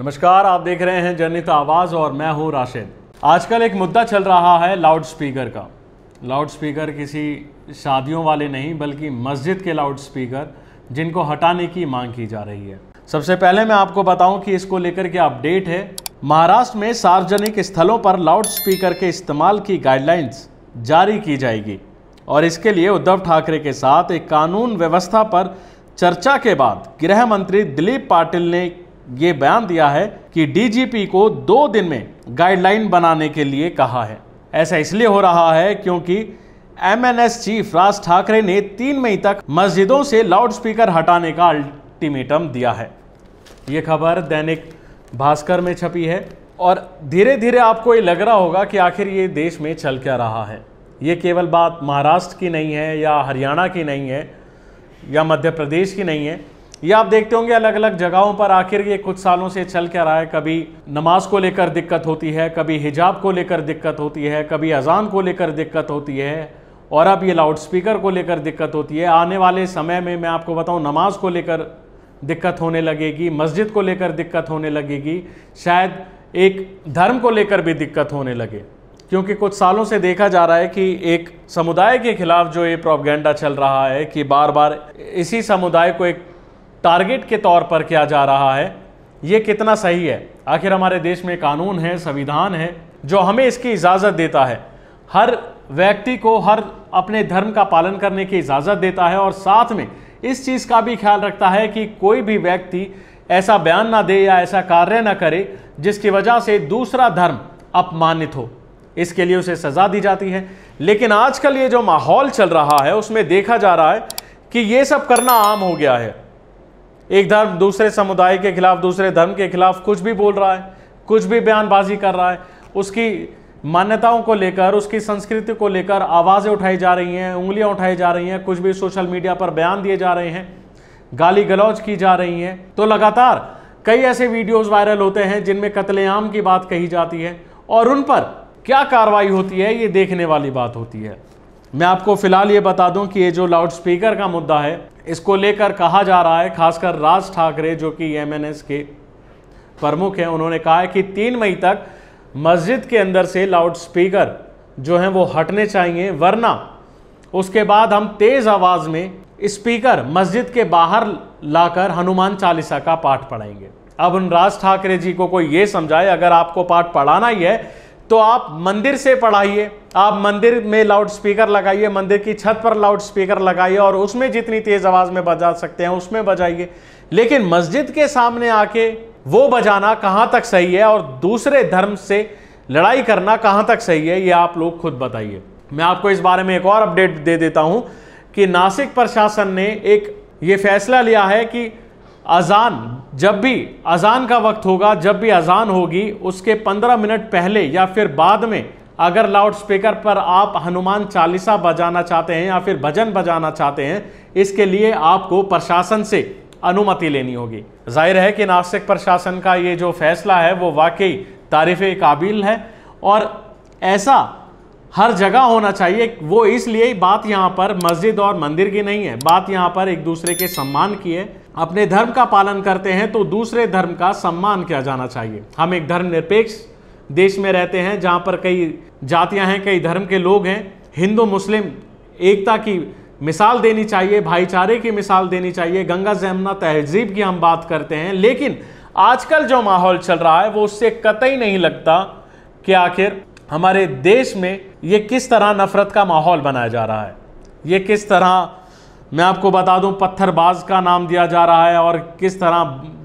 नमस्कार आप देख रहे हैं जनता तो आवाज़ और मैं हूं राशिद आजकल एक मुद्दा चल रहा है लाउड स्पीकर का लाउड स्पीकर किसी शादियों वाले नहीं बल्कि मस्जिद के लाउड स्पीकर जिनको हटाने की मांग की जा रही है सबसे पहले मैं आपको बताऊं कि इसको लेकर क्या अपडेट है महाराष्ट्र में सार्वजनिक स्थलों पर लाउड स्पीकर के इस्तेमाल की गाइडलाइंस जारी की जाएगी और इसके लिए उद्धव ठाकरे के साथ एक कानून व्यवस्था पर चर्चा के बाद गृह मंत्री दिलीप पाटिल ने ये बयान दिया है कि डीजीपी को दो दिन में गाइडलाइन बनाने के लिए कहा है ऐसा इसलिए हो रहा है क्योंकि एमएनएस चीफ राज ठाकरे ने तीन मई तक मस्जिदों से लाउडस्पीकर हटाने का अल्टीमेटम दिया है ये खबर दैनिक भास्कर में छपी है और धीरे धीरे आपको ये लग रहा होगा कि आखिर ये देश में चल क्या रहा है ये केवल बात महाराष्ट्र की नहीं है या हरियाणा की नहीं है या मध्य प्रदेश की नहीं है ये आप देखते होंगे अलग अलग जगहों पर आखिर ये कुछ सालों से चल क्या रहा है कभी नमाज को लेकर दिक्कत होती है कभी हिजाब को लेकर दिक्कत होती है कभी अजान को लेकर दिक्कत होती है और अब ये लाउडस्पीकर को लेकर दिक्कत होती है आने वाले समय में मैं आपको बताऊं नमाज को लेकर दिक्कत होने लगेगी मस्जिद को लेकर दिक्कत होने लगेगी शायद एक धर्म को लेकर भी दिक्कत होने लगे क्योंकि कुछ सालों से देखा जा रहा है कि एक समुदाय के खिलाफ जो ये प्रोपगेंडा चल रहा है कि बार बार इसी समुदाय को एक टारगेट के तौर पर किया जा रहा है ये कितना सही है आखिर हमारे देश में कानून है संविधान है जो हमें इसकी इजाज़त देता है हर व्यक्ति को हर अपने धर्म का पालन करने की इजाज़त देता है और साथ में इस चीज़ का भी ख्याल रखता है कि कोई भी व्यक्ति ऐसा बयान ना दे या ऐसा कार्य ना करे जिसकी वजह से दूसरा धर्म अपमानित हो इसके लिए उसे सज़ा दी जाती है लेकिन आजकल ये जो माहौल चल रहा है उसमें देखा जा रहा है कि ये सब करना आम हो गया है एक धर्म दूसरे समुदाय के खिलाफ दूसरे धर्म के खिलाफ कुछ भी बोल रहा है कुछ भी बयानबाजी कर रहा है उसकी मान्यताओं को लेकर उसकी संस्कृति को लेकर आवाज़ें उठाई जा रही हैं उंगलियां उठाई जा रही हैं कुछ भी सोशल मीडिया पर बयान दिए जा रहे हैं गाली गलौज की जा रही हैं तो लगातार कई ऐसे वीडियोज़ वायरल होते हैं जिनमें कत्लेआम की बात कही जाती है और उन पर क्या कार्रवाई होती है ये देखने वाली बात होती है मैं आपको फिलहाल ये बता दूं कि ये जो लाउडस्पीकर का मुद्दा है इसको लेकर कहा जा रहा है खासकर राज ठाकरे जो कि एम के प्रमुख हैं उन्होंने कहा है कि तीन मई तक मस्जिद के अंदर से लाउड स्पीकर जो हैं वो हटने चाहिए वरना उसके बाद हम तेज़ आवाज़ में स्पीकर मस्जिद के बाहर लाकर हनुमान चालीसा का पाठ पढ़ाएंगे अब उन राज ठाकरे जी को कोई ये समझाए अगर आपको पाठ पढ़ाना ही है तो आप मंदिर से पढ़ाइए आप मंदिर में लाउड स्पीकर लगाइए मंदिर की छत पर लाउड स्पीकर लगाइए और उसमें जितनी तेज़ आवाज़ में बजा सकते हैं उसमें बजाइए लेकिन मस्जिद के सामने आके वो बजाना कहाँ तक सही है और दूसरे धर्म से लड़ाई करना कहाँ तक सही है ये आप लोग खुद बताइए मैं आपको इस बारे में एक और अपडेट दे देता हूँ कि नासिक प्रशासन ने एक ये फैसला लिया है कि अज़ान जब भी अज़ान का वक्त होगा जब भी अज़ान होगी उसके 15 मिनट पहले या फिर बाद में अगर लाउड स्पीकर पर आप हनुमान चालीसा बजाना चाहते हैं या फिर भजन बजाना चाहते हैं इसके लिए आपको प्रशासन से अनुमति लेनी होगी जाहिर है कि नासिक प्रशासन का ये जो फैसला है वो वाकई तारीफ़ काबिल है और ऐसा हर जगह होना चाहिए वो इसलिए बात यहाँ पर मस्जिद और मंदिर की नहीं है बात यहाँ पर एक दूसरे के सम्मान की है अपने धर्म का पालन करते हैं तो दूसरे धर्म का सम्मान किया जाना चाहिए हम एक धर्मनिरपेक्ष देश में रहते हैं जहाँ पर कई जातियाँ हैं कई धर्म के लोग हैं हिंदू मुस्लिम एकता की मिसाल देनी चाहिए भाईचारे की मिसाल देनी चाहिए गंगा जमुना तहजीब की हम बात करते हैं लेकिन आजकल जो माहौल चल रहा है वो उससे कतई नहीं लगता कि आखिर हमारे देश में ये किस तरह नफरत का माहौल बनाया जा रहा है ये किस तरह मैं आपको बता दूं पत्थरबाज का नाम दिया जा रहा है और किस तरह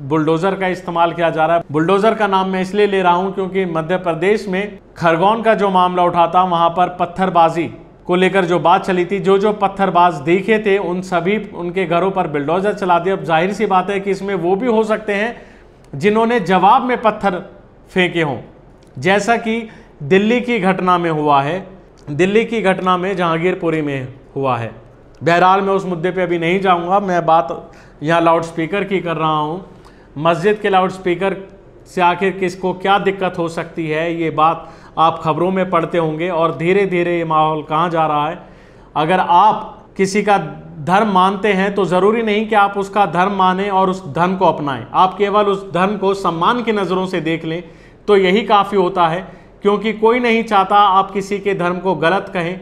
बुलडोज़र का इस्तेमाल किया जा रहा है बुलडोज़र का नाम मैं इसलिए ले रहा हूं क्योंकि मध्य प्रदेश में खरगोन का जो मामला उठा था वहां पर पत्थरबाजी को लेकर जो बात चली थी जो जो पत्थरबाज देखे थे उन सभी उनके घरों पर बुलडोज़र चला दिया अब जाहिर सी बात है कि इसमें वो भी हो सकते हैं जिन्होंने जवाब में पत्थर फेंके हों जैसा कि दिल्ली की घटना में हुआ है दिल्ली की घटना में जहांगीरपुरी में हुआ है बहरहाल मैं उस मुद्दे पे अभी नहीं जाऊंगा मैं बात यहाँ लाउड स्पीकर की कर रहा हूँ मस्जिद के लाउड स्पीकर से आखिर किसको क्या दिक्कत हो सकती है ये बात आप खबरों में पढ़ते होंगे और धीरे धीरे ये माहौल कहाँ जा रहा है अगर आप किसी का धर्म मानते हैं तो ज़रूरी नहीं कि आप उसका धर्म माने और उस धर्म को अपनाएं आप केवल उस धर्म को सम्मान की नज़रों से देख लें तो यही काफ़ी होता है क्योंकि कोई नहीं चाहता आप किसी के धर्म को गलत कहें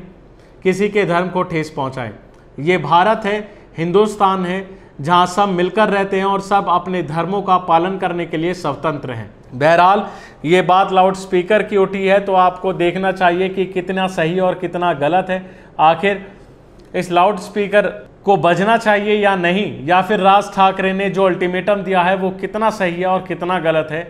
किसी के धर्म को ठेस पहुँचाएँ ये भारत है हिंदुस्तान है जहाँ सब मिलकर रहते हैं और सब अपने धर्मों का पालन करने के लिए स्वतंत्र हैं बहरहाल ये बात लाउड स्पीकर की उठी है तो आपको देखना चाहिए कि कितना सही और कितना गलत है आखिर इस लाउड स्पीकर को बजना चाहिए या नहीं या फिर राज ठाकरे ने जो अल्टीमेटम दिया है वो कितना सही है और कितना गलत है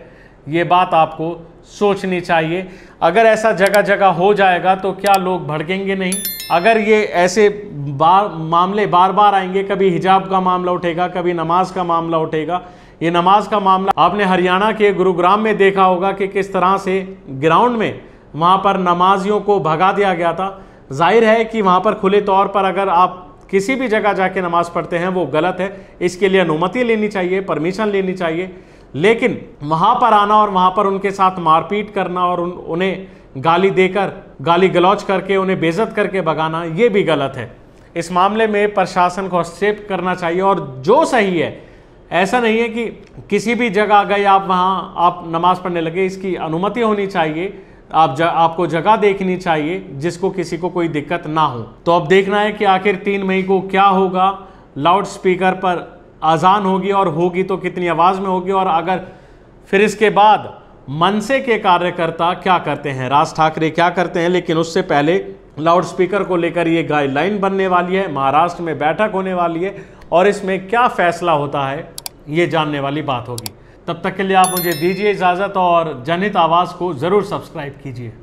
ये बात आपको सोचनी चाहिए अगर ऐसा जगह जगह हो जाएगा तो क्या लोग भड़केंगे नहीं अगर ये ऐसे बार मामले बार बार आएंगे कभी हिजाब का मामला उठेगा कभी नमाज का मामला उठेगा ये नमाज का मामला आपने हरियाणा के गुरुग्राम में देखा होगा कि किस तरह से ग्राउंड में वहाँ पर नमाजियों को भगा दिया गया था जाहिर है कि वहाँ पर खुले तौर पर अगर आप किसी भी जगह जाके नमाज पढ़ते हैं वो गलत है इसके लिए अनुमति लेनी चाहिए परमिशन लेनी चाहिए लेकिन वहाँ पर आना और वहाँ पर उनके साथ मारपीट करना और उन उन्हें गाली देकर गाली गलौच करके उन्हें बेजत करके भगाना ये भी गलत है इस मामले में प्रशासन को हस्तक्षेप करना चाहिए और जो सही है ऐसा नहीं है कि किसी भी जगह गए आप वहाँ आप नमाज पढ़ने लगे इसकी अनुमति होनी चाहिए आप ज, आपको जगह देखनी चाहिए जिसको किसी को कोई दिक्कत ना हो तो अब देखना है कि आखिर तीन मई को क्या होगा लाउड स्पीकर पर अजान होगी और होगी तो कितनी आवाज़ में होगी और अगर फिर इसके बाद मनसे के कार्यकर्ता क्या करते हैं राज ठाकरे क्या करते हैं लेकिन उससे पहले लाउड स्पीकर को लेकर ये गाइडलाइन बनने वाली है महाराष्ट्र में बैठक होने वाली है और इसमें क्या फैसला होता है ये जानने वाली बात होगी तब तक के लिए आप मुझे दीजिए इजाज़त और जनहित आवाज़ को ज़रूर सब्सक्राइब कीजिए